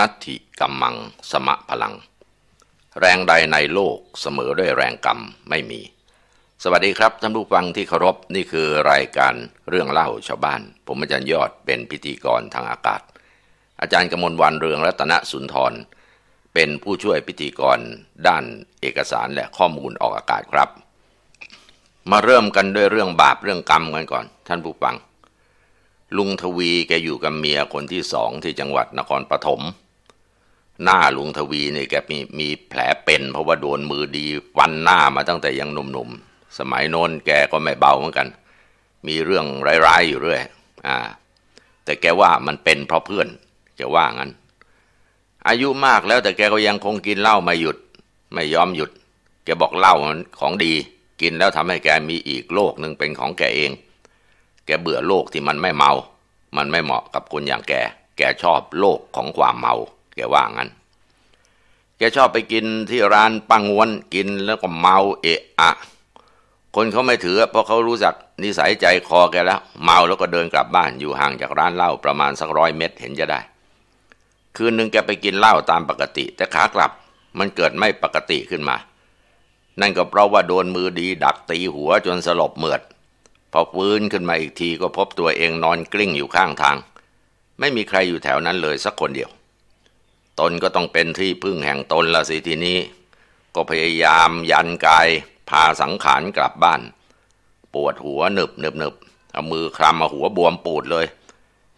นัตถิกัมมังสมะพลัง แรงใดในโลกเสมอด้วยแรงกรรมไม่มี สวัสดีครับท่านผู้ฟังที่เคารพนี่คือรายการเรื่องเล่าชาวบ้าน ผมอาจารย์ยอดเป็นพิธีกรทางอากาศ อาจารย์กมลวันเรืองรัตนสุนทรเป็นผู้ช่วยพิธีกรด้านเอกสารและข้อมูลออกอากาศครับ มาเริ่มกันด้วยเรื่องบาปเรื่องกรรมกันก่อน ท่านผู้ฟัง ลุงทวีแกอยู่กับเมียคนที่สองที่จังหวัดนครปฐมหน้าลุงทวีนี่แกมีมีแผลเป็น เพราะว่าโดนมือดีวันหน้ามาตั้งแต่ยังหนุ่มๆ สมัยโน้นแกก็ไม่เบาเหมือนกัน มีเรื่องร้ายๆอยู่เรื่อยอ่าแต่แกว่ามันเป็นเพราะเพื่อนแกว่างั้น อายุมากแล้วแต่แกก็ยังคงกินเหล้าไม่หยุด ไม่ยอมหยุด แกบอกเหล้ามันของดี กินแล้วทำให้แกมีอีกโลกหนึ่งเป็นของแกเอง แกเบื่อโลกที่มันไม่เมา มันไม่เหมาะกับคนอย่างแกแกชอบโลกของความเมาแกว่างั้นแกชอบไปกินที่ร้านปังวนกินแล้วก็เมาเอะอะ คนเขาไม่ถือ เพราะเขารู้จักนิสัยใจคอแกแล้วเมาแล้วก็เดินกลับบ้านอยู่ห่างจากร้านเหล้าประมาณสักร้อยเมตรเห็นจะได้ คืนหนึ่งแกไปกินเหล้าตามปกติแต่ขากลับมันเกิดไม่ปกติขึ้นมา นั่นก็เพราะว่าโดนมือดีดักตีหัวจนสลบเหมือดพอฟื้นขึ้นมาอีกทีก็พบตัวเองนอนกลิ้งอยู่ข้างทาง ไม่มีใครอยู่แถวนั้นเลยสักคนเดียวตนก็ต้องเป็นที่พึ่งแห่งตนละสิทีนี้ ก็พยายามยันกายพาสังขารกลับบ้าน ปวดหัวหนึบหนึบหนึบเอามือคลำมาหัวบวมปูดเลย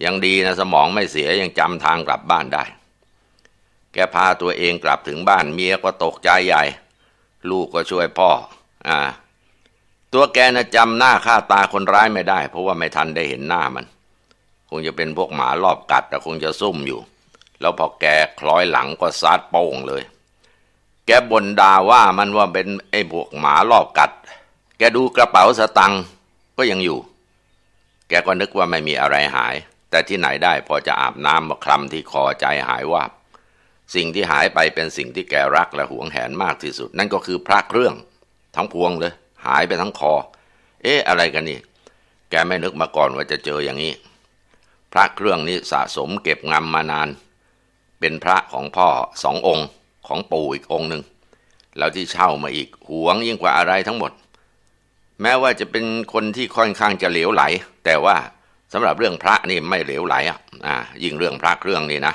ยังดีนะสมองไม่เสียยังจำทางกลับบ้านได้ แกพาตัวเองกลับถึงบ้าน เมียก็ตกใจใหญ่ ลูกก็ช่วยพ่ออ่าตัวแกนะจำหน้าค่าตาคนร้ายไม่ได้ เพราะว่าไม่ทันได้เห็นหน้ามัน คงจะเป็นพวกหมารอบกัด แต่คงจะซุ่มอยู่แล้วพอแกคล้อยหลังก็ซัดโป้งเลย แกบ่นด่าว่ามันว่าเป็นไอ้พวกหมารอบกัด แกดูกระเป๋าสตังก็ยังอยู่ แกก็นึกว่าไม่มีอะไรหาย แต่ที่ไหนได้พอจะอาบน้ำมาคลำที่คอใจหายวาบสิ่งที่หายไปเป็นสิ่งที่แกรักและหวงแหนมากที่สุด นั่นก็คือพระเครื่อง ทั้งพวงเลย หายไปทั้งคอ เอ๊ะอะไรกันนี่ แกไม่นึกมาก่อนว่าจะเจออย่างนี้ พระเครื่องนี้สะสมเก็บงำมานานเป็นพระของพ่อสององค์ของปู่อีกองค์หนึ่งแล้วที่เช่ามาอีกหวงยิ่งกว่าอะไรทั้งหมด แม้ว่าจะเป็นคนที่ค่อนข้างจะเหลวไหล แต่ว่าสำหรับเรื่องพระนี่ไม่เหลวไหลอ่ะยิ่งเรื่องพระเครื่องนี่นะ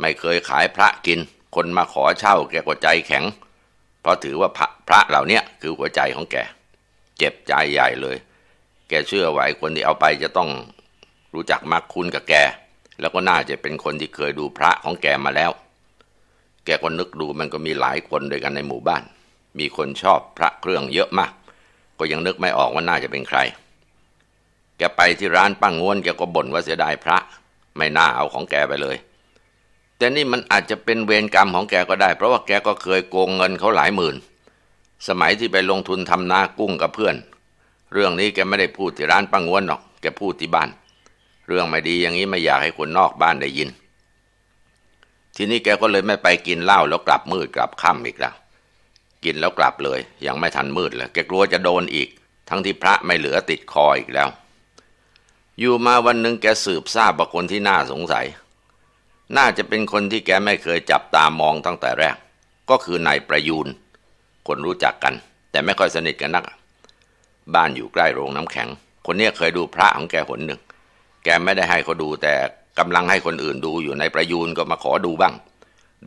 ไม่เคยขายพระกินคนมาขอเช่าแกก็ใจแข็ง เพราะถือว่าพระพระเหล่านี้คือหัวใจของแกเจ็บใจใหญ่เลย แกเชื่อไว้คนที่เอาไปจะต้องรู้จักมักคุ้นกับแกแล้วก็น่าจะเป็นคนที่เคยดูพระของแกมาแล้ว แกก็นึกดูมันก็มีหลายคนด้วยกันในหมู่บ้าน มีคนชอบพระเครื่องเยอะมาก ก็ยังนึกไม่ออกว่าน่าจะเป็นใคร แกไปที่ร้านป้างง้วนแกก็บ่นว่าเสียดายพระ ไม่น่าเอาของแกไปเลย แต่นี่มันอาจจะเป็นเวรกรรมของแกก็ได้ เพราะว่าแกก็เคยโกงเงินเขาหลายหมื่น สมัยที่ไปลงทุนทำนากุ้งกับเพื่อน เรื่องนี้แกไม่ได้พูดที่ร้านป้างง้วนหรอก แกพูดที่บ้านเรื่องไม่ดีอย่างนี้ไม่อยากให้คนนอกบ้านได้ยิน ทีนี้แกก็เลยไม่ไปกินเหล้าแล้วกลับมืดกลับค่ำอีกแล้ว กินแล้วกลับเลย ยังไม่ทันมืดเลยแกกลัวจะโดนอีก ทั้งที่พระไม่เหลือติดคออีกแล้ว อยู่มาวันหนึ่งแกสืบทราบบุคคลที่น่าสงสัย น่าจะเป็นคนที่แกไม่เคยจับตามองตั้งแต่แรก ก็คือนายประยูน คนรู้จักกัน แต่ไม่ค่อยสนิทกันนัก บ้านอยู่ใกล้โรงน้ำแข็ง คนนี้เคยดูพระของแกหนหนึ่งแกไม่ได้ให้เขาดูแต่กำลังให้คนอื่นดูอยู่ในประยูนก็มาขอดูบ้าง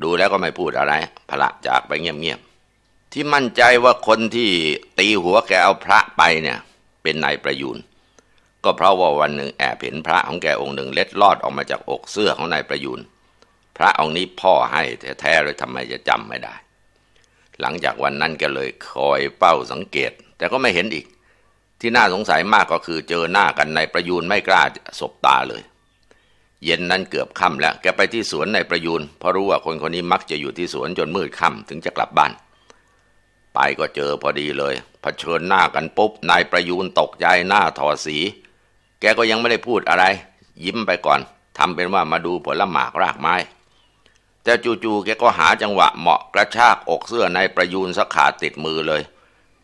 ดูแล้วก็ไม่พูดอะไรพระจากไปเงียบๆที่มั่นใจว่าคนที่ตีหัวแกเอาพระไปเนี่ยเป็นนายประยูนก็เพราะว่าวันหนึ่งแอบเห็นพระของแกองค์หนึ่งเล็ดลอดออกมาจากอกเสื้อของนายประยูนพระองค์นี้พ่อให้แท้ๆเลยทำไมจะจำไม่ได้ หลังจากวันนั้นแกเลยคอยเป้าสังเกตแต่ก็ไม่เห็นอีกที่น่าสงสัยมากก็คือเจอหน้ากันในประยูนไม่กล้าสบตาเลย เย็นนั้นเกือบค่ำแล้ว แกไปที่สวนในประยูนเพราะรู้ว่าคนคนนี้มักจะอยู่ที่สวนจนมืดค่ำถึงจะกลับบ้าน ไปก็เจอพอดีเลยเผชิญหน้ากันปุ๊บนายประยูนตกใจหน้าถอดสี แกก็ยังไม่ได้พูดอะไร ยิ้มไปก่อนทำเป็นว่ามาดูผลหมากรากไม้ แต่จู่ๆแกก็หาจังหวะเหมาะกระชากอกเสื้อนายประยูนสักขาดติดมือเลย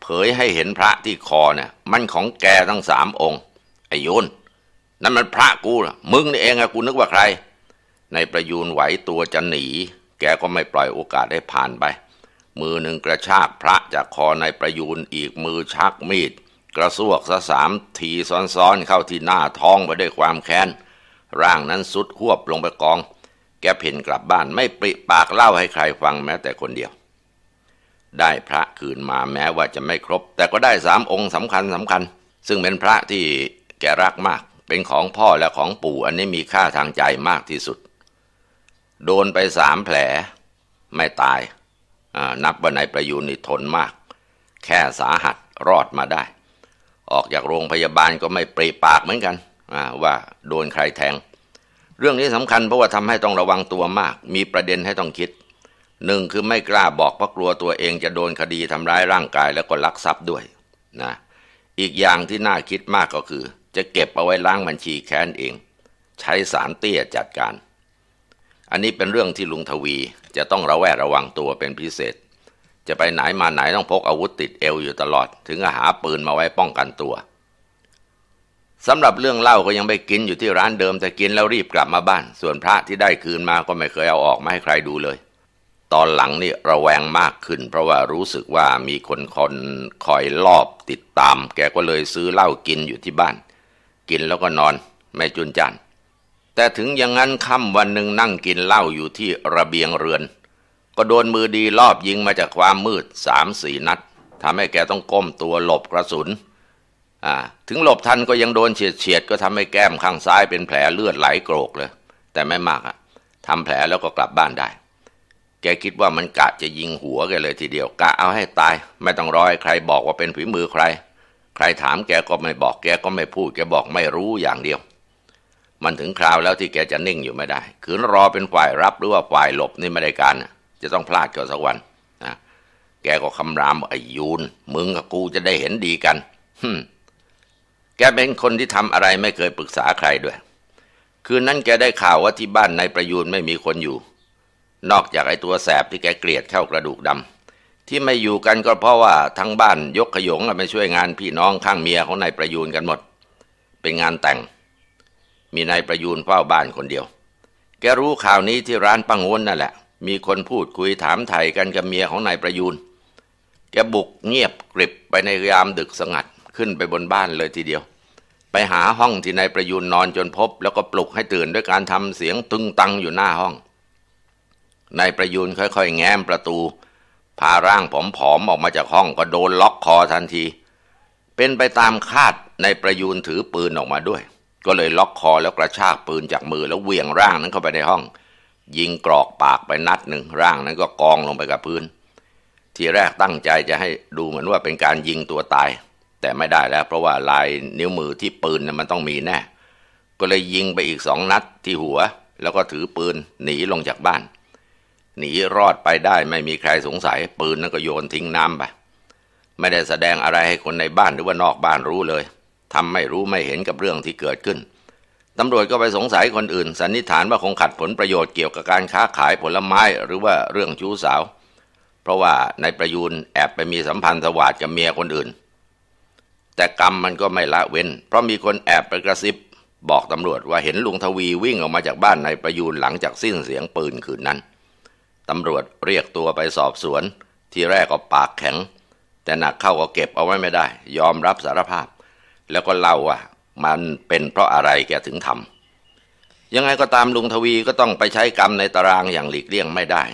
ผยให้เห็นพระที่คอเนี่ยมันของแกทั้งสามองค์ไอโยนนั่นมันพระกูนะมึงนี่เองอะกูนึกว่าใคร ในประยูนไหวตัวจะหนี แกก็ไม่ปล่อยโอกาสได้ผ่านไป มือหนึ่งกระชากพระจากคอในประยูนอีกมือชักมีด กระซวกซะสามทีซ้อนๆ เข้าที่หน้าท้องไปด้วยความแค้น ร่างนั้นสุดหวบลงไปกอง แกเพ่นกลับบ้านไม่ปริปากเล่าให้ใครฟังแม้แต่คนเดียวได้พระคืนมาแม้ว่าจะไม่ครบ แต่ก็ได้สามองค์สำคัญสำคัญ ซึ่งเป็นพระที่แกรักมาก เป็นของพ่อและของปู่อันนี้มีค่าทางใจมากที่สุด โดนไปสามแผลไม่ตายนับว่านายประยูนนี่ทนมาก แค่สาหัสรอดมาได้ ออกจากโรงพยาบาลก็ไม่ปรีปากเหมือนกันว่าโดนใครแทง เรื่องนี้สำคัญเพราะว่าทำให้ต้องระวังตัวมาก มีประเด็นให้ต้องคิดหนึ่งคือไม่กล้าบอกเพราะกลัวตัวเองจะโดนคดีทำร้ายร่างกายแล้วก็ลักทรัพย์ด้วยนะ อีกอย่างที่น่าคิดมากก็คือ จะเก็บเอาไว้ล้างบัญชีแค้นเอง ใช้สารเตี้ยจัดการ อันนี้เป็นเรื่องที่ลุงทวีจะต้องระแวดระวังตัวเป็นพิเศษ จะไปไหนมาไหนต้องพกอาวุธติดเอวอยู่ตลอดถึงหาปืนมาไว้ป้องกันตัวสำหรับเรื่องเล่าก็ยังไปกินอยู่ที่ร้านเดิมแต่กินแล้วรีบกลับมาบ้านส่วนพระที่ได้คืนมาก็ไม่เคยเอาออกมาให้ใครดูเลยตอนหลังนี่ ระแวงมากขึ้น เพราะว่ารู้สึกว่ามีคนคนคอยลอบติดตาม แกก็เลยซื้อเหล้ากินอยู่ที่บ้าน กินแล้วก็นอนไม่จุนจันแต่ถึงอย่างนั้น ค่ำวันหนึ่งนั่งกินเหล้าอยู่ที่ระเบียงเรือน ก็โดนมือดี ลอบยิงมาจากความมืดสามสี่นัดทำให้แกต้องก้มตัวหลบกระสุน ถึงหลบทันก็ยังโดนเฉียดเฉียดก็ทำให้แก้มข้างซ้ายเป็นแผลเลือดไหลโกรกเลย แต่ไม่มากอะทำแผลแล้วก็กลับบ้านได้แกคิดว่ามันกะจะยิงหัวแกเลยทีเดียว กะเอาให้ตาย ไม่ต้องรอให้ใครบอกว่าเป็นฝีมือใคร ใครถามแกก็ไม่บอกแกก็ไม่พูด แกบอกไม่รู้อย่างเดียว มันถึงคราวแล้วที่แกจะนิ่งอยู่ไม่ได้คืนรอเป็นฝ่ายรับหรือว่าฝ่ายหลบนี่ไม่ได้การจะต้องพลาดก่อสักวันนะแกก็คำรามไอ้ยูนมึงกับกูจะได้เห็นดีกันฮึแกเป็นคนที่ทำอะไรไม่เคยปรึกษาใครด้วย คืนนั้นแกได้ข่าวว่าที่บ้านนายประยูนไม่มีคนอยู่นอกจากไอตัวแสบที่แกเกลียดเข้ากระดูกดำที่ไม่อยู่กันก็เพราะว่าทั้งบ้านยกขยงไปช่วยงานพี่น้องข้างเมียของนายประยูนกันหมด เป็นงานแต่ง มีนายประยูนเฝ้าบ้านคนเดียว แกรู้ข่าวนี้ที่ร้านปังวนนั่นแหละ มีคนพูดคุยถามไถ่กันกับเมียของนายประยูนแกบุกเงียบกริบไปในยามดึกสงัดขึ้นไปบนบ้านเลยทีเดียว ไปหาห้องที่นายประยูนนอนจนพบแล้ว ก็ปลุกให้ตื่นด้วยการทำเสียงตึงตังอยู่หน้าห้องนายประยูนค่อย ๆ แง้มประตู พาร่างผอมๆออกมาจากห้อง ก็โดนล็อกคอทันที เป็นไปตามคาด นายประยูนถือปืนออกมาด้วย ก็เลยล็อกคอแล้วกระชากปืนจากมือแล้วเหวี่ยงร่างนั้นเข้าไปในห้อง ยิงกรอกปากไปนัดหนึ่งร่างนั้นก็กองลงไปกับพื้น ทีแรกตั้งใจจะให้ดูเหมือนว่าเป็นการยิงตัวตาย แต่ไม่ได้แล้ว เพราะว่าลายนิ้วมือที่ปืนนะมันต้องมีแน่ ก็เลยยิงไปอีกสองนัดที่หัว แล้วก็ถือปืนหนีลงจากบ้านหนีรอดไปได้ไม่มีใครสงสัยปืนนั่นก็โยนทิ้งน้ำไป ไม่ได้แสดงอะไรให้คนในบ้านหรือว่านอกบ้านรู้เลยทำไม่รู้ไม่เห็นกับเรื่องที่เกิดขึ้นตำรวจก็ไปสงสัยคนอื่น สันนิษฐานว่าคงขัดผลประโยชน์เกี่ยวกับการค้าขายผลไม้หรือว่าเรื่องชู้สาว เพราะว่าในประยูนแอบไปมีสัมพันธ์สวาดกับเมียคนอื่น แต่กรรมมันก็ไม่ละเว้น เพราะมีคนแอบไปกระซิบบอกตำรวจว่าเห็นลุงทวีวิ่งออกมาจากบ้านในประยูนหลังจากสิ้นเสียงปืนคืนนั้นตำรวจเรียกตัวไปสอบสวนทีแรกก็ปากแข็ง แต่หนักเข้าก็เก็บเอาไว้ไม่ได้ ยอมรับสารภาพ แล้วก็เล่าว่ามันเป็นเพราะอะไรแกถึงทำยังไงก็ตามลุงทวีก็ต้องไปใช้กรรมในตารางอย่างหลีกเลี่ยงไม่ได้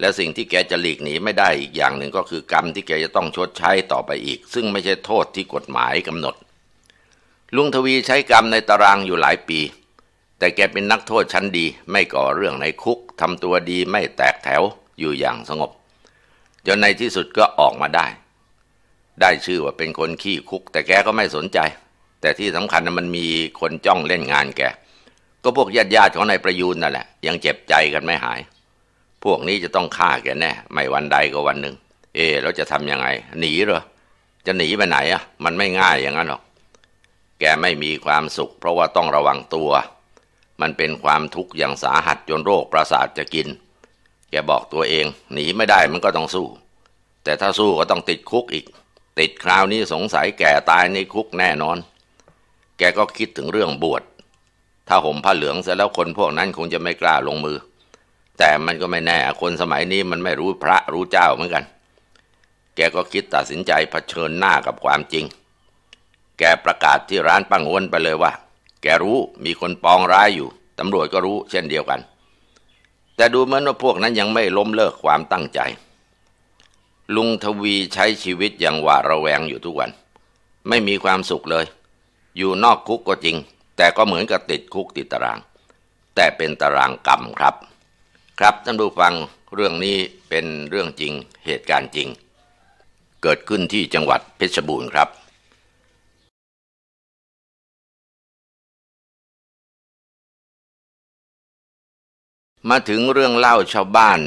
และสิ่งที่แกจะหลีกหนีไม่ได้อีกอย่างหนึ่งก็คือกรรมที่แกจะต้องชดใช้ต่อไปอีก ซึ่งไม่ใช่โทษที่กฎหมายกำหนด ลุงทวีใช้กรรมในตารางอยู่หลายปีแต่แกเป็นนักโทษชั้นดี ไม่ก่อเรื่องในคุกทำตัวดีไม่แตกแถวอยู่อย่างสงบ จนในที่สุดก็ออกมาได้ ได้ชื่อว่าเป็นคนขี้คุก แต่แกก็ไม่สนใจ แต่ที่สำคัญมันมีคนจ้องเล่นงานแก ก็พวกญาติญาติของนายประยูนนั่นแหละยังเจ็บใจกันไม่หาย พวกนี้จะต้องฆ่าแกแน่ไม่วันใดก็วันหนึ่ง เอเราจะทำยังไง หนีเหรอจะหนีไปไหนอ่ะ มันไม่ง่ายอย่างนั้นหรอกแกไม่มีความสุข เพราะว่าต้องระวังตัวมันเป็นความทุกข์อย่างสาหัสจนโรคประสาทจะกิน แกบอกตัวเอง หนีไม่ได้มันก็ต้องสู้ แต่ถ้าสู้ก็ต้องติดคุกอีก ติดคราวนี้สงสัยแก่ตายในคุกแน่นอน แกก็คิดถึงเรื่องบวช ถ้าห่มผ้าเหลืองเสร็จแล้วคนพวกนั้นคงจะไม่กล้าลงมือ แต่มันก็ไม่แน่ คนสมัยนี้มันไม่รู้พระรู้เจ้าเหมือนกัน แกก็คิดตัดสินใจเผชิญหน้ากับความจริง แกประกาศที่ร้านป้างวนไปเลยว่าแกรู้มีคนปองร้ายอยู่ ตำรวจก็รู้เช่นเดียวกัน แต่ดูเหมือนว่าพวกนั้นยังไม่ล้มเลิกความตั้งใจ ลุงทวีใช้ชีวิตอย่างหวาดระแวงอยู่ทุกวัน ไม่มีความสุขเลย อยู่นอกคุกก็จริง แต่ก็เหมือนกับติดคุกติดตาราง แต่เป็นตารางกรรมครับ ครับท่านผู้ฟังเรื่องนี้เป็นเรื่องจริงเหตุการณ์จริง เกิดขึ้นที่จังหวัดเพชรบูรณ์ครับมาถึงเรื่องเล่าชาวบ้าน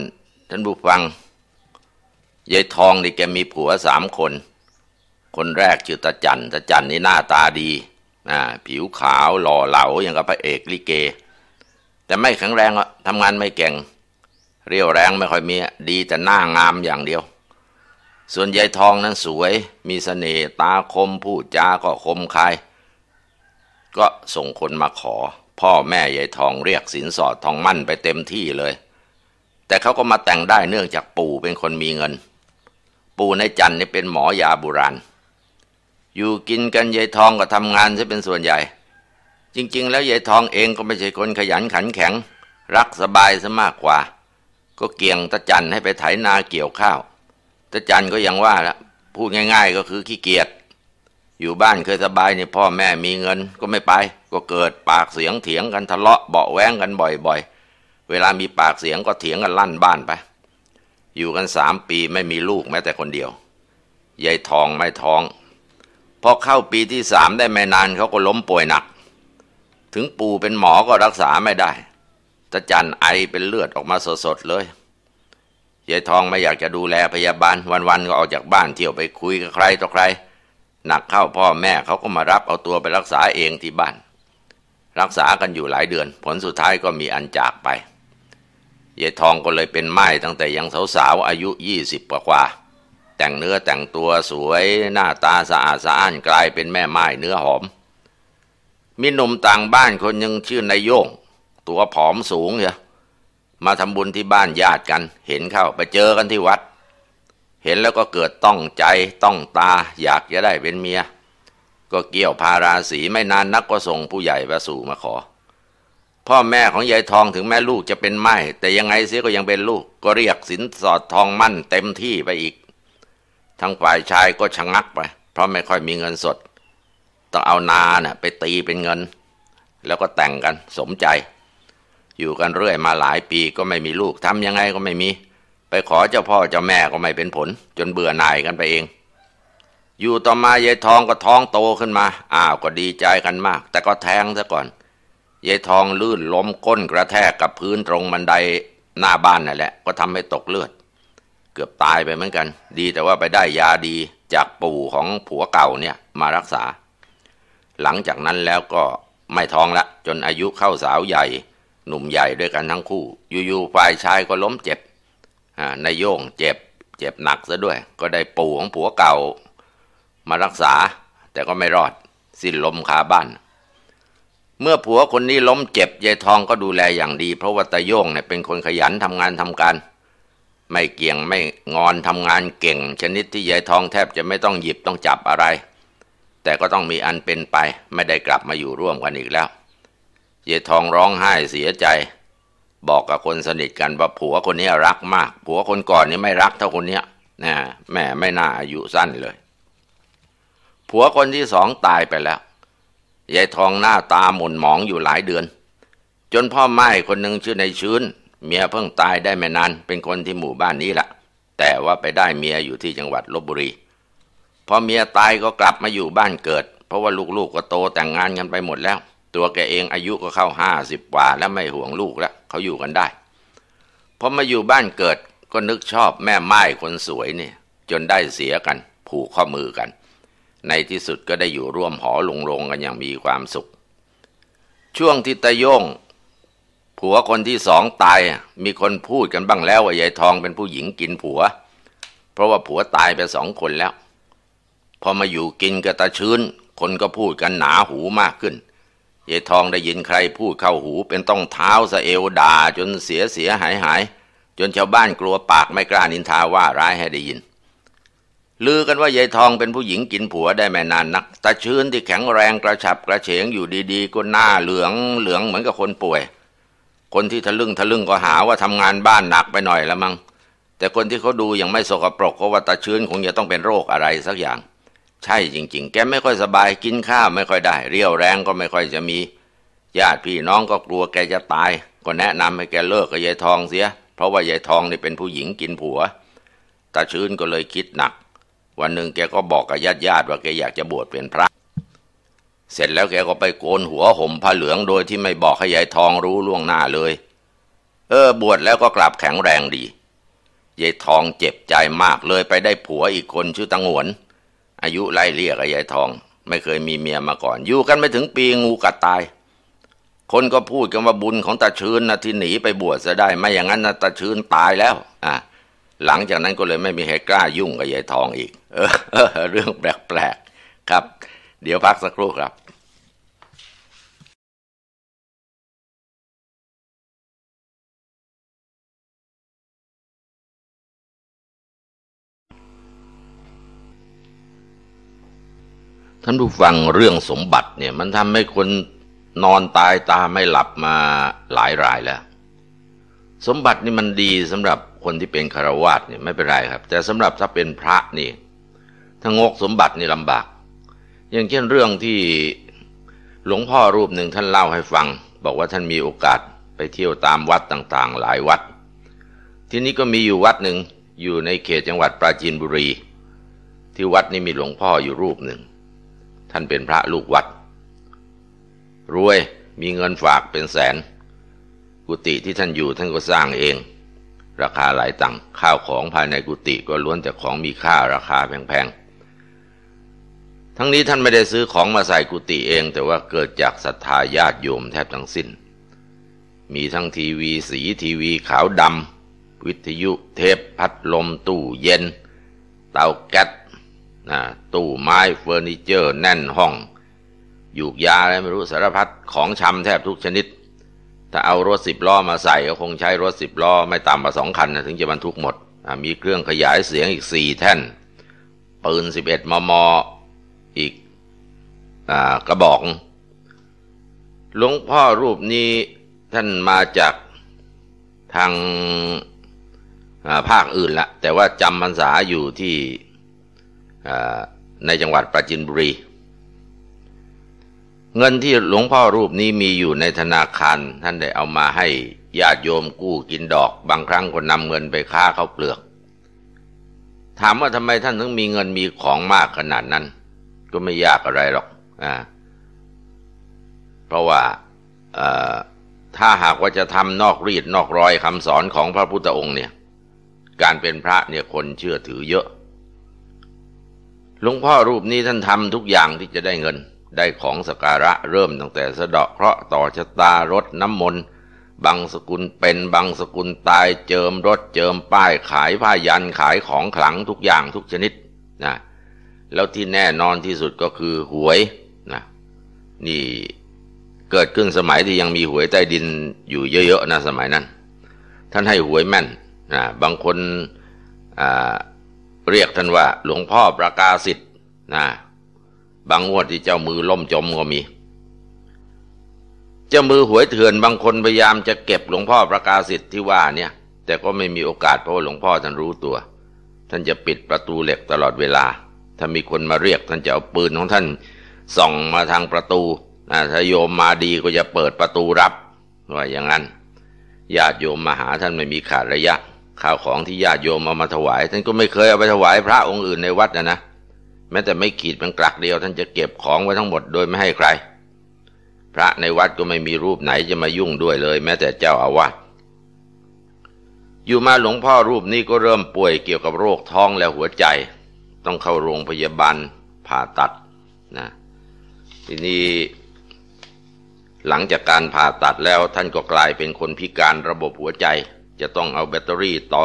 ท่านผู้ฟัง ยายทองนี่แกมีผัวสามคน คนแรกชื่อตาจันตาจันนี่หน้าตาดีนะผิวขาวหล่อเหลาอย่างกับพระเอกลิเก แต่ไม่แข็งแรงอะทำงานไม่เก่ง เรียวแรงไม่ค่อยมี ดีแต่หน้างามอย่างเดียว ส่วนยายทองนั้นสวย มีสเสน่ห์ตาคม พูดจาก็คมคายก็ส่งคนมาขอพ่อแม่ยายทองเรียกสินสอดทองมั่นไปเต็มที่เลย แต่เขาก็มาแต่งได้เนื่องจากปู่เป็นคนมีเงิน ปู่ในจันเนี่เป็นหมอยาโบราณอยู่กินกันยายทองก็ทำงานซะเป็นส่วนใหญ่ จริงๆ แล้วยายทองเองก็ไม่ใช่คนขยันขันแข็ง รักสบายซะมากกว่า ก็เกี่ยงตะจันให้ไปไถนาเกี่ยวข้าวตะจันก็ยังว่าละพูดง่ายๆ ก็คือขี้เกียจอยู่บ้านเคยสบายนี่พ่อแม่มีเงินก็ไม่ไป ก็เกิดปากเสียงเถียงกันทะเลาะเบาแวงกันบ่อยๆ เวลามีปากเสียงก็เถียงกันลั่นบ้านไป อยู่กันสามปีไม่มีลูกแม้แต่คนเดียวยายทองไม่ท้องพอเข้าปีที่สามได้ไม่นานเขาก็ล้มป่วยหนัก ถึงปู่เป็นหมอก็รักษาไม่ได้ตาจันไอเป็นเลือดออกมาสดๆเลยยายทองไม่อยากจะดูแลพยาบาลวันๆก็ออกจากบ้านเที่ยวไปคุยกับใครต่อใครหนักเข้าพ่อแม่เขาก็มารับเอาตัวไปรักษาเองที่บ้าน รักษากันอยู่หลายเดือนผลสุดท้ายก็มีอันจากไปยายทองก็เลยเป็นไม้ตั้งแต่ยังสาวๆอายุยี่สิบกว่าแต่งเนื้อแต่งตัวสวยหน้าตาสะอาดสะอ้านกลายเป็นแม่ไม้เนื้อหอมมีหนุ่มต่างบ้านคนยังชื่อนายโยงตัวผอมสูงเนี่ยมาทำบุญที่บ้านญาติกัน เห็นเข้าไปเจอกันที่วัดเห็นแล้วก็เกิดต้องใจต้องตา อยากจะได้เป็นเมีย ก็เกี่ยวพาราสีไม่นานนักก็ส่งผู้ใหญ่ประสู่มาขอ พ่อแม่ของยายทองถึงแม่ลูกจะเป็นไม่ แต่ยังไงเสียก็ยังเป็นลูก ก็เรียกสินสอดทองมั่นเต็มที่ไปอีก ทั้งฝ่ายชายก็ชะงักไป เพราะไม่ค่อยมีเงินสด ต้องเอานาเนะ่ยไปตีเป็นเงิน แล้วก็แต่งกัน สมใจ อยู่กันเรื่อยมาหลายปีก็ไม่มีลูกทำยังไงก็ไม่มีไปขอเจ้าพ่อ เจ้าแม่ก็ไม่เป็นผล จนเบื่อหน่ายกันไปเอง อยู่ต่อมายายทองก็ท้องโตขึ้นมา อ้าวก็ดีใจกันมาก แต่ก็แทงซะก่อนยายทองลื่นล้มก้นกระแทกกับพื้นตรงบันไดหน้าบ้านนั่นแหละก็ทำให้ตกเลือด เกือบตายไปเหมือนกัน ดีแต่ว่าไปได้ยาดีจากปู่ของผัวเก่าเนี่ยมารักษา หลังจากนั้นแล้วก็ไม่ท้องละ จนอายุเข้าสาวใหญ่ หนุ่มใหญ่ด้วยกันทั้งคู่ อยู่ๆฝ่ายชายก็ล้มเจ็บนายโย่งเจ็บเจ็บหนักซะด้วยก็ได้ปู่ของผัวเก่ามารักษา แต่ก็ไม่รอดสิ้นลมคาบ้าน เมื่อผัวคนนี้ล้มเจ็บยายทองก็ดูแลอย่างดี เพราะว่าตาโยงเนี่ยเป็นคนขยันทำงานทำการ ไม่เกี่ยงไม่งอนทำงานเก่ง ชนิดที่ยายทองแทบจะไม่ต้องหยิบต้องจับอะไร แต่ก็ต้องมีอันเป็นไป ไม่ได้กลับมาอยู่ร่วมกันอีกแล้วยายทองร้องไห้เสียใจบอกกับคนสนิทกันว่าผัวคนนี้รักมาก ผัวคนก่อนนี่ไม่รักเท่าคนเนี้ยนะแม่ไม่น่าอายุสั้นเลย ผัวคนที่สองตายไปแล้วยายทองหน้าตาหม่นหมองอยู่หลายเดือน จนพ่อไม้คนหนึ่งชื่อในชื้น เมียเพิ่งตายได้ไม่นานเป็นคนที่หมู่บ้านนี้แหละแต่ว่าไปได้เมียอยู่ที่จังหวัดลบบุรี พอเมียตายก็กลับมาอยู่บ้านเกิด เพราะว่าลูกๆกก็โตแต่งงานกันไปหมดแล้วตัวแกเองอายุก็เข้าห้าสิบกว่าแล้วไม่ห่วงลูกแล้ว เขาอยู่กันได้พอมาอยู่บ้านเกิดก็นึกชอบแม่ไม้คนสวยเนี่ยจนได้เสียกัน ผูกข้อมือกัน ในที่สุดก็ได้อยู่ร่วมหอลงโรงกันอย่างมีความสุข ช่วงที่ตะโยงผัวคนที่สองตายมีคนพูดกันบ้างแล้วว่ายายทองเป็นผู้หญิงกินผัว เพราะว่าผัวตายไปสองคนแล้วพอมาอยู่กินกับตาชื้น คนก็พูดกันหนาหูมากขึ้นยายทองได้ยินใครพูดเข้าหูเป็นต้องเท้าสะเอวด่าจนเสียเสียหายหาย จนชาวบ้านกลัวปากไม่กล้านินทาว่าร้ายให้ได้ยิน ลือกันว่ายายทองเป็นผู้หญิงกินผัวได้ไม่นานนักตาชื้นที่แข็งแรงกระฉับกระเฉงอยู่ดีๆ ก็หน้าเหลือง เหลืองเหมือนกับคนป่วย คนที่ทะลึ่งทะลึ่งก็หาว่าทำงานบ้านหนักไปหน่อยละมั้งแต่คนที่เขาดูยังไม่สกปรกก็ว่าตาชื้นคงจะต้องเป็นโรคอะไรสักอย่างใช่จริงๆ แกไม่ค่อยสบาย กินข้าวไม่ค่อยได้ เรี่ยวแรงก็ไม่ค่อยจะมี ญาติพี่น้องก็กลัวแกจะตาย ก็แนะนำให้แกเลิกกับยายทองเสีย เพราะว่ายายทองนี่เป็นผู้หญิงกินผัวตาชื้นก็เลยคิดหนัก วันหนึ่งแกก็บอกกับญาติญาติว่าแกอยากจะบวชเป็นพระ เสร็จแล้วแกก็ไปโกนหัวห่มผ้าเหลือง โดยที่ไม่บอกให้ยายทองรู้ล่วงหน้าเลย เออ บวชแล้วก็กลับแข็งแรงดี ยายทองเจ็บใจมากเลยไปได้ผัวอีกคนชื่อตังหวนอายุไล่เรียกยายทอง ไม่เคยมีเมียมาก่อน อยู่กันไม่ถึงปีงูกัดตาย คนก็พูดกันว่าบุญของตาชื้นนะที่หนีไปบวชจะได้ ไม่อย่างนั้นนะตาชื้นตายแล้วอ่ะหลังจากนั้นก็เลยไม่มีใครกล้ายุ่งกับยายทองอีกเออ เรื่องแปลกๆครับ เดี๋ยวพักสักครู่ครับท่านผู้ฟังเรื่องสมบัติเนี่ย มันทำให้คนนอนตายตาไม่หลับมาหลายรายแล้วสมบัตินี่มันดีสำหรับคนที่เป็นคารวาสเนี่ยไม่เป็นไรครับ แต่สำหรับถ้าเป็นพระ นี่ถ้างกสมบัตินี่ลำบาก อย่างเช่นเรื่องที่หลวงพ่อรูปหนึ่งท่านเล่าให้ฟัง บอกว่าท่านมีโอกาสไปเที่ยวตามวัดต่างๆหลายวัด ที่นี้ก็มีอยู่วัดหนึ่งอยู่ในเขตจังหวัดปราจีนบุรี ที่วัดนี้มีหลวงพ่ออยู่รูปหนึ่งท่านเป็นพระลูกวัด รวยมีเงินฝากเป็นแสน กุฏิที่ท่านอยู่ท่านก็สร้างเอง ราคาหลายตังค์ข้าวของภายในกุฏิก็ล้วนแต่ของมีค่าราคาแพง ๆ ทั้งนี้ท่านไม่ได้ซื้อของมาใส่กุฏิเอง แต่ว่าเกิดจากศรัทธาญาติโยมแทบทั้งสิ้น มีทั้งทีวี สีทีวีขาวดำวิทยุ เทปพัดลม ตู้เย็น เตาแก๊สนะตู้ไม้เฟอร์นิเจอร์แน่นห้อง อยู่ยาอะไรไม่รู้สารพัดของชำแทบทุกชนิด ถ้าเอารถสิบล้อมาใส่ก็คงใช้รถสิบล้อไม่ต่ำกว่าสองคันนะถึงจะบรรทุกหมด มีเครื่องขยายเสียงอีกสี่แท่น ปืนสิบเอ็ดมมอีกะกระบอกหลวงพ่อรูปนี้ท่านมาจากทางภาคอื่นละแต่ว่าจำพรรษาอยู่ที่ในจังหวัดปราจินบุรี เงินที่หลวงพ่อรูปนี้มีอยู่ในธนาคาร ท่านได้เอามาให้ญาติโยมกู้กินดอก บางครั้งก็นำเงินไปค้าเข้าเปลือก ถามว่าทำไมท่านถึงมีเงินมีของมากขนาดนั้น ก็ไม่ยากอะไรหรอกอเพราะว่าถ้าหากว่าจะทำนอกรีดนอกรอยคำสอนของพระพุทธองค์เนี่ยการเป็นพระเนี่ยคนเชื่อถือเยอะหลวงพ่อรูปนี้ท่านทำทุกอย่างที่จะได้เงินได้ของสการะเริ่มตั้งแต่สะเดาะเคราะห์ต่อชะตารถน้ำมนต์บางสกุลเป็นบางสกุลตายเจิมรถ เจิมป้ายขายผ้ายันขายของขลังทุกอย่างทุกชนิดนะแล้วที่แน่นอนที่สุดก็คือหวยนะนี่เกิดขึ้นสมัยที่ยังมีหวยใต้ดินอยู่เยอะๆนะสมัยนั้น ท่านให้หวยแม่นนะบางคนอ่าเรียกท่านว่าหลวงพ่อประกาศิทธ์นะ บางวดที่เจ้ามือล่มจมก็มีเจ้ามือหวยเถื่อนบางคนพยายามจะเก็บหลวงพ่อประกาศิทธ์ที่ว่าเนี่ย แต่ก็ไม่มีโอกาสเพราะว่าหลวงพ่อท่านรู้ตัว ท่านจะปิดประตูเหล็กตลอดเวลา ถ้ามีคนมาเรียกท่านจะเอาปืนของท่านส่องมาทางประตูนะถ้าโยมมาดีก็จะเปิดประตูรับว่าอย่างนั้นญาติโยมมาหาท่านไม่มีขาดระยะข้าวของที่ญาติโยมเอามาถวายท่านก็ไม่เคยเอาไปถวาย พระองค์อื่นในวัดนะนะแม้แต่ไม่ขีดเป็นกลักเดียว ท่านจะเก็บของไว้ทั้งหมดโดยไม่ให้ใคร พระในวัดก็ไม่มีรูปไหนจะมายุ่งด้วยเลย แม้แต่เจ้าอาวาสอยู่มาหลวงพ่อรูปนี้ก็เริ่มป่วยเกี่ยวกับโรคท้องและหัวใจ ต้องเข้าโรงพยาบาลผ่าตัดนะ ทีนี้ หลังจากการผ่าตัดแล้วท่านก็กลายเป็นคนพิการระบบหัวใจจะต้องเอาแบตเตอรี่ต่อ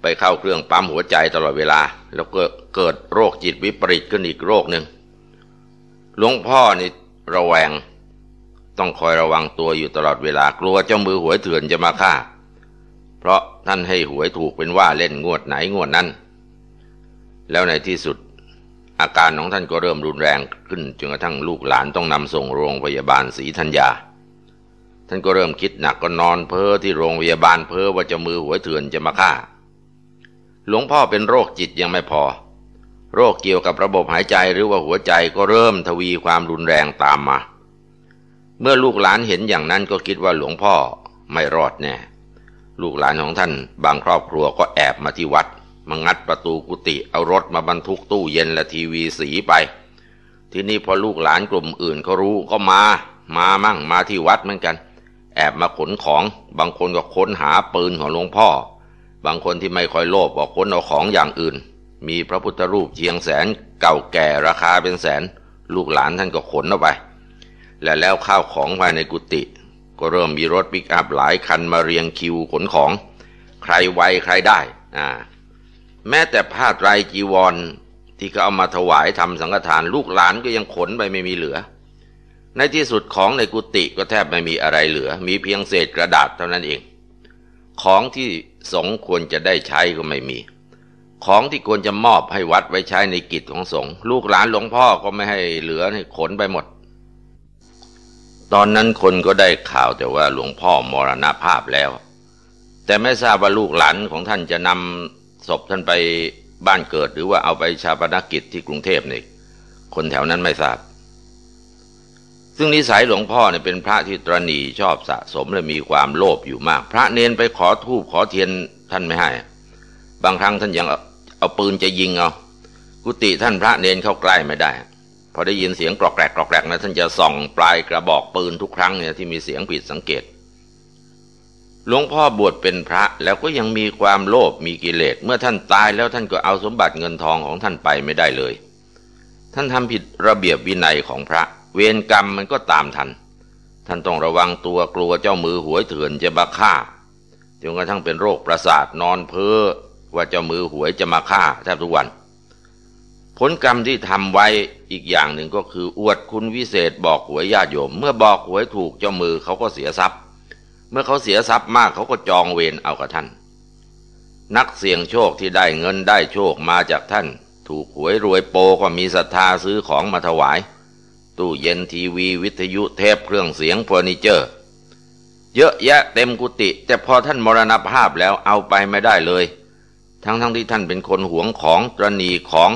ไปเข้าเครื่องปั๊มหัวใจตลอดเวลา แล้วก็เกิดโรคจิตวิปริตขึ้นอีกโรคหนึ่งหลวงพ่อนี่ระแวง ต้องคอยระวังตัวอยู่ตลอดเวลา กลัวเจ้ามือหวยเถื่อนจะมาฆ่า เพราะท่านให้หวยถูกเป็นว่าเล่นงวดไหนงวดนั้น แล้วในที่สุดอาการของท่านก็เริ่มรุนแรง ขึ้นจนกระทั่งลูกหลานต้องนำส่งโรงพยาบาลศรีธัญญาท่านก็เริ่มคิดหนักก็นอนเพ้อที่โรงพยาบาลเพ้อว่าจะมือหัวเถื่อนจะมาฆ่า หลวงพ่อเป็นโรคจิตยังไม่พอ โรคเกี่ยวกับระบบหายใจหรือว่าหัวใจก็เริ่มทวีความรุนแรงตามมา เมื่อลูกหลานเห็นอย่างนั้นก็คิดว่าหลวงพ่อไม่รอดแน่ ลูกหลานของท่านบางครอบครัวก็แอบมาที่วัดมางัดประตูกุฏิเอารถมาบรรทุกตู้เย็นและทีวีสีไป ที่นี่พอลูกหลานกลุ่มอื่นเขารู้ก็มา มามั่งมาที่วัดเหมือนกันแอบมาขนของบางคน ก็ค้นหาปืนของหลวงพ่อ บางคนที่ไม่ค่อยโลภบอกค้นเอาของอย่างอื่น มีพระพุทธรูปเชียงแสนเก่าแก่ราคาเป็นแสน ลูกหลานท่านก็ขนเอาไป และแล้วข้าวของภายในกุฏิก็เริ่มมีรถปิกอัพหลายคันมาเรียงคิวขนของใครไวใครได้อ่าแม้แต่ผ้าไตรจีวรที่เขาเอามาถวายทำสังฆทาน ลูกหลานก็ยังขนไปไม่มีเหลือในที่สุดของในกุฏิก็แทบไม่มีอะไรเหลือ มีเพียงเศษกระดาษเท่านั้นเอง ของที่สงควรจะได้ใช้ก็ไม่มี ของที่ควรจะมอบให้วัดไว้ใช้ในกิจของสงฆ์ลูกหลานหลวงพ่อก็ไม่ให้เหลือให้ขนไปหมด ตอนนั้นคนก็ได้ข่าวแต่ว่าหลวงพ่อมรณภาพแล้ว แต่ไม่ทราบว่าลูกหลานของท่านจะนำศพท่านไปบ้านเกิด หรือว่าเอาไปชาปนกิจที่กรุงเทพนี่คนแถวนั้นไม่ทราบซึ่งนิสัยหลวงพ่อเนี่ยเป็นพระที่ตรณีชอบสะสมและมีความโลภอยู่มาก พระเนนไปขอทูบขอเทียนท่านไม่ให้ บางครั้งท่านยังเอาปืนจะยิงเอากุฏิท่านพระเนนเข้าใกล้ไม่ได้ พอได้ยินเสียงกรอกแกรกกรอกแกรกนะท่านจะส่องปลายกระบอกปืนทุกครั้งเนี่ยที่มีเสียงผิดสังเกต หลวงพ่อบวชเป็นพระ แล้วก็ยังมีความโลภมีกิเลส เมื่อท่านตายแล้วท่านก็เอาสมบัติเงินทองของท่านไปไม่ได้เลย ท่านทำผิดระเบียบวินัยของพระเวรกรรมมันก็ตามทัน ท่านต้องระวังตัวกลัวเจ้ามือหวยเถื่อนจะมาฆ่าจนกระทั่งเป็นโรคประสาทนอนเพ้อว่าเจ้ามือหวยจะมาฆ่าแทบทุกวัน ผลกรรมที่ทำไว้อีกอย่างหนึ่งก็คืออวดคุณวิเศษบอกหวยญาติโยม เมื่อบอกหวยถูกเจ้ามือเขาก็เสียทรัพย์ เมื่อเขาเสียทรัพย์มากเขาก็จองเวรเอากับท่าน นักเสี่ยงโชคที่ได้เงินได้โชคมาจากท่าน ถูกหวยรวยโปก็มีศรัทธาซื้อของมาถวายตู้เย็นทีวีวิทยุเทปเครื่องเสียงเฟอร์นิเจอร์ เยอะแยะเต็มกุฏิแต่พอท่านมรณภาพแล้วเอาไปไม่ได้เลย ทั้งทั้งที่ท่านเป็นคนหวงของตรณีของ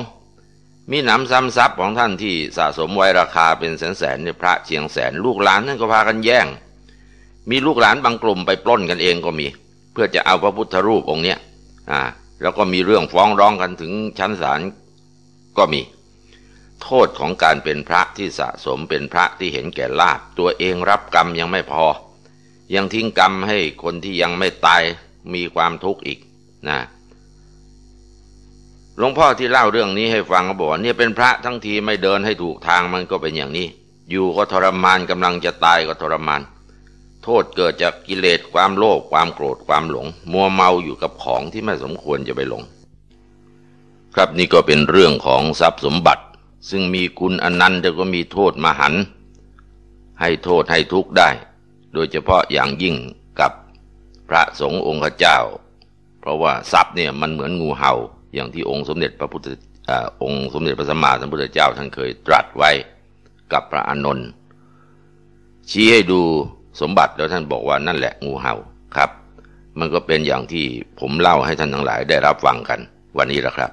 มีหนำซ้ำซับของท่านที่สะสมไว้ราคาเป็นแสนแสนในพระเชียงแสนลูกหลานท่านก็พากันแย่ง มีลูกหลานบางกลุ่มไปปล้นกันเองก็มี เพื่อจะเอาพระพุทธรูปองค์เนี้ยอ่าแล้วก็มีเรื่องฟ้องร้องกันถึงชั้นศาลก็มีโทษของการเป็นพระที่สะสมเป็นพระที่เห็นแก่ลาบตัวเองรับกรรมยังไม่พอ ยังทิ้งกรรมให้คนที่ยังไม่ตายมีความทุกข์อีกนะหลวงพ่อที่เล่าเรื่องนี้ให้ฟังก็บอกเนี่ยเป็นพระทั้งทีไม่เดินให้ถูกทางมันก็เป็นอย่างนี้ อยู่ก็ทรมานกำลังจะตายก็ทรมาน โทษเกิดจากกิเลสความโลภความโกรธความหลง มัวเมาอยู่กับของที่ไม่สมควรจะไปหลง ครับนี่ก็เป็นเรื่องของทรัพย์สมบัติซึ่งมีคุณอนันต์แต่ก็มีโทษมหันให้โทษให้ทุกข์ได้ โดยเฉพาะอย่างยิ่งกับพระสงฆ์องค์เจ้า เพราะว่าทรัพย์เนี่ยมันเหมือนงูเห่าอย่างที่องค์สมเด็จพระพุทธองค์สมเด็จพระสัมมาสัมพุทธเจ้าท่านเคยตรัสไว้กับพระอานนท์ชี้ให้ดูสมบัติแล้วท่านบอกว่านั่นแหละงูเห่าครับ มันก็เป็นอย่างที่ผมเล่าให้ท่านทั้งหลายได้รับฟังกัน วันนี้แหละครับ